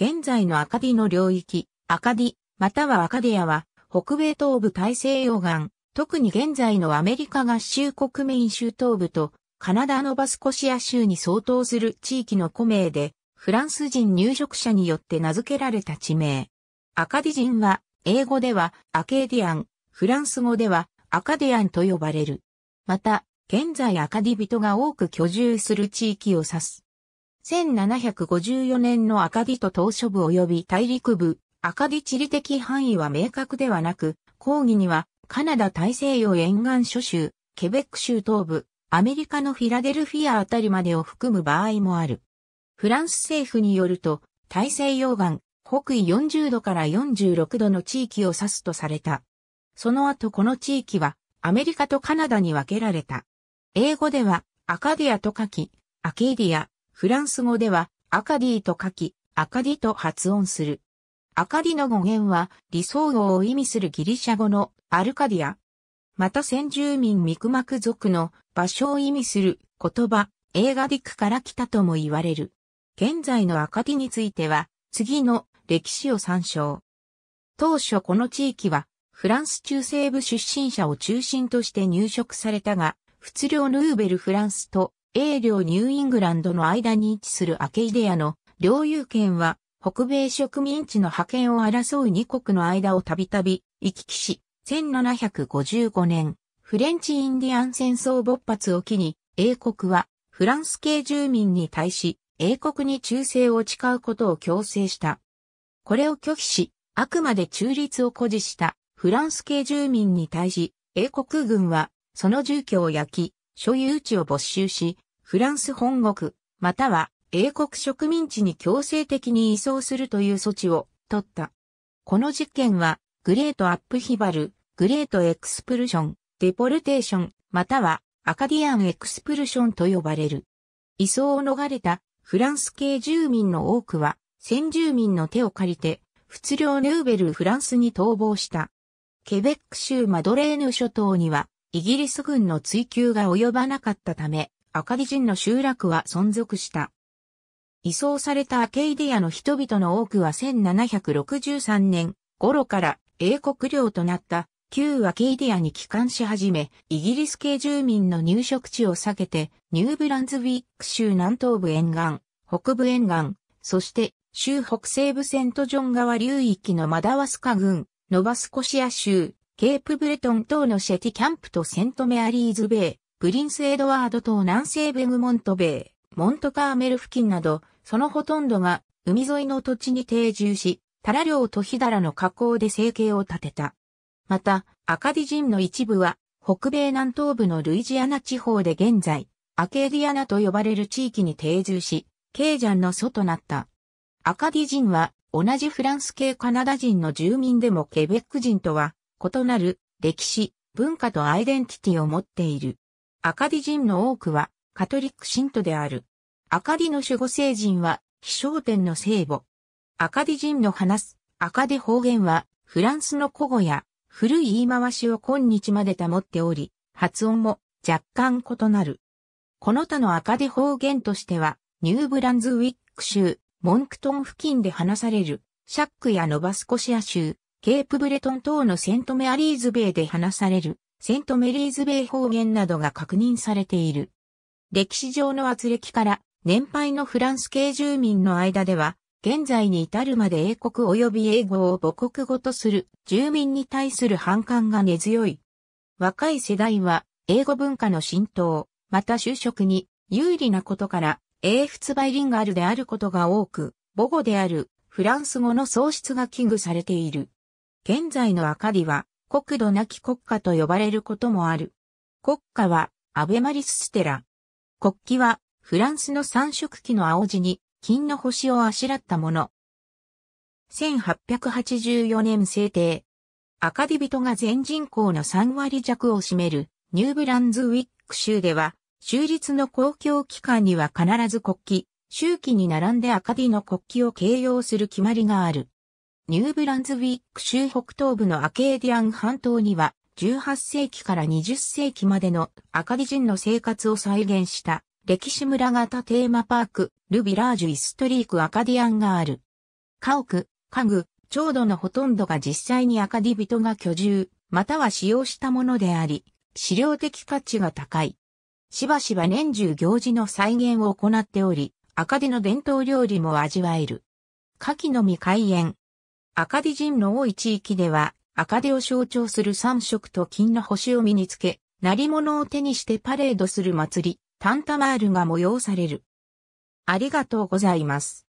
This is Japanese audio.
現在のアカディの領域、アカディ、またはアカディアは、北米東部大西洋岸、特に現在のアメリカ合衆国メイン州東部と、カナダのバスコシア州に相当する地域の古名で、フランス人入植者によって名付けられた地名。アカディ人は、英語ではアケーディアン、フランス語ではアカディアンと呼ばれる。また、現在アカディ人が多く居住する地域を指す。1754年の赤城と島諸部及び大陸部、赤城地理的範囲は明確ではなく、講義には、カナダ大西洋沿岸諸州、ケベック州東部、アメリカのフィラデルフィアあたりまでを含む場合もある。フランス政府によると、大西洋岸、北緯40度から46度の地域を指すとされた。その後この地域は、アメリカとカナダに分けられた。英語では、アカディアと書き、アケディア、フランス語では、アカディと書き、アカディと発音する。アカディの語源は、理想語を意味するギリシャ語のアルカディア。また先住民ミクマク族の場所を意味する言葉、映画ディクから来たとも言われる。現在のアカディについては、次の歴史を参照。当初この地域は、フランス中西部出身者を中心として入植されたが、仏領ヌーベルフランスと英領ニューイングランドの間に位置するアケイデアの領有権は、北米植民地の覇権を争う二国の間をたびたび行き来し、1755年、フレンチインディアン戦争勃発を機に、英国はフランス系住民に対し、英国に忠誠を誓うことを強制した。これを拒否し、あくまで中立を誇示したフランス系住民に対し、英国軍はその住居を焼き、所有地を没収し、フランス本国、または英国植民地に強制的に移送するという措置を取った。この実験は、グレートアップヒバル、グレートエクスプルション、デポルテーション、またはアカディアンエクスプルションと呼ばれる。移送を逃れたフランス系住民の多くは、先住民の手を借りて、仏領ヌーベルフランスに逃亡した。ケベック州マドレーヌ諸島には、イギリス軍の追及が及ばなかったため、赤城人の集落は存続した。移送されたアケイディアの人々の多くは1763年頃から英国領となった旧アケイディアに帰還し始め、イギリス系住民の入植地を避けて、ニューブランズウィック州南東部沿岸、北部沿岸、そして州北西部セントジョン川流域のマダワスカ郡、ノバスコシア州、ケープブレトン島のシェティキャンプとセントメアリーズベイ、プリンスエドワード島南西部グモントベイ、モントカーメル付近など、そのほとんどが海沿いの土地に定住し、タラ漁とヒダラの河口で生計を立てた。また、アカディ人の一部は、北米南東部のルイジアナ地方で現在、アケディアナと呼ばれる地域に定住し、ケージャンの祖となった。アカディ人は、同じフランス系カナダ人の住民でもケベック人とは、異なる歴史、文化とアイデンティティを持っている。アカディ人の多くはカトリック信徒である。アカディの守護聖人は、飛翔天の聖母。アカディ人の話す、アカディ方言は、フランスの古語や、古い言い回しを今日まで保っており、発音も若干異なる。この他のアカディ方言としては、ニューブランズウィック州、モンクトン付近で話される、シャックやノバスコシア州、ケープブレトン等のセントメアリーズベイで話される、セントメリーズベイ方言などが確認されている。歴史上の圧力から、年配のフランス系住民の間では、現在に至るまで英国及び英語を母国語とする住民に対する反感が根強い。若い世代は英語文化の浸透、また就職に有利なことから英仏バイリンガルであることが多く、母語であるフランス語の喪失が危惧されている。現在のアカディは国土なき国家と呼ばれることもある。国家はアベマリスステラ。国旗はフランスの三色旗の青地に金の星をあしらったもの。1884年制定。アカディ人が全人口の3割弱を占めるニューブランズウィック州では、州立の公共機関には必ず国旗、周期に並んでアカディの国旗を掲揚する決まりがある。ニューブランズウィック州北東部のアケーディアン半島には、18世紀から20世紀までのアカディ人の生活を再現した歴史村型テーマパーク、ルビラージュ・イストリーク・アカディアンがある。家屋、家具、調度のほとんどが実際にアカディ人が居住、または使用したものであり、資料的価値が高い。しばしば年中行事の再現を行っており、アカデの伝統料理も味わえる。夏季のみ開園、赤ディ人の多い地域では、赤デを象徴する三色と金の星を身につけ、成物を手にしてパレードする祭り、タンタマールが催される。ありがとうございます。